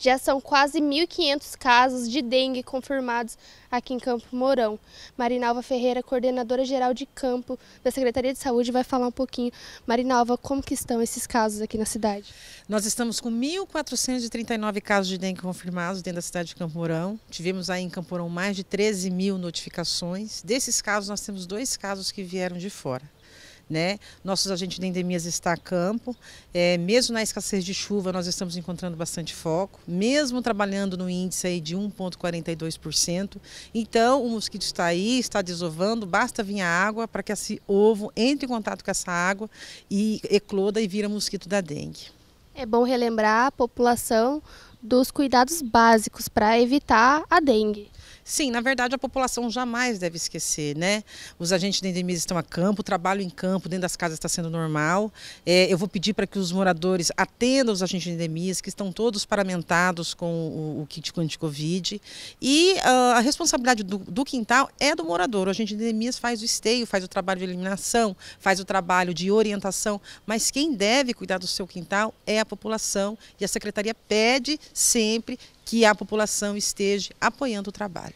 Já são quase 1.500 casos de dengue confirmados aqui em Campo Mourão. Marinalva Ferreira, coordenadora geral de campo da Secretaria de Saúde, vai falar um pouquinho. Marinalva, como que estão esses casos aqui na cidade? Nós estamos com 1.439 casos de dengue confirmados dentro da cidade de Campo Mourão. Tivemos aí em Campo Mourão mais de 13 mil notificações. Desses casos, nós temos dois casos que vieram de fora. Né? Nossos agentes de endemias estão a campo. É, mesmo na escassez de chuva, nós estamos encontrando bastante foco, mesmo trabalhando no índice aí de 1,42%. Então, o mosquito está aí, está desovando, basta vir a água para que esse ovo entre em contato com essa água e ecloda e vira mosquito da dengue. É bom relembrar a população dos cuidados básicos para evitar a dengue. Sim, na verdade a população jamais deve esquecer, né? Os agentes de endemias estão a campo, o trabalho em campo dentro das casas está sendo normal. É, eu vou pedir para que os moradores atendam os agentes de endemias, que estão todos paramentados com o, o kit anti-Covid. E uh, a responsabilidade do, do, quintal é do morador. O agente de endemias faz o esteio, faz o trabalho de eliminação, faz o trabalho de orientação, mas quem deve cuidar do seu quintal é a população e a secretaria pede sempre que a população esteja apoiando o trabalho.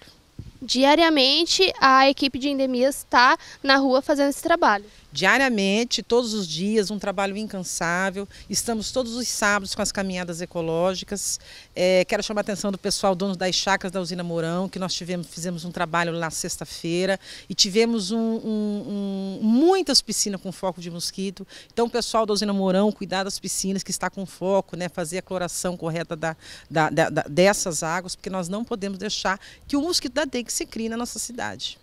Diariamente a equipe de endemias está na rua fazendo esse trabalho. Diariamente, todos os dias, um trabalho incansável. Estamos todos os sábados com as caminhadas ecológicas. É, quero chamar a atenção do pessoal dono das chacras da usina Mourão, que nós tivemos, fizemos um trabalho lá sexta-feira e tivemos um, um, um, muitas piscinas com foco de mosquito. Então, o pessoal da usina Mourão, cuidar das piscinas que está com foco, né, fazer a cloração correta da, da, da, dessas águas, porque nós não podemos deixar que o mosquito da dengue que se crie na nossa cidade.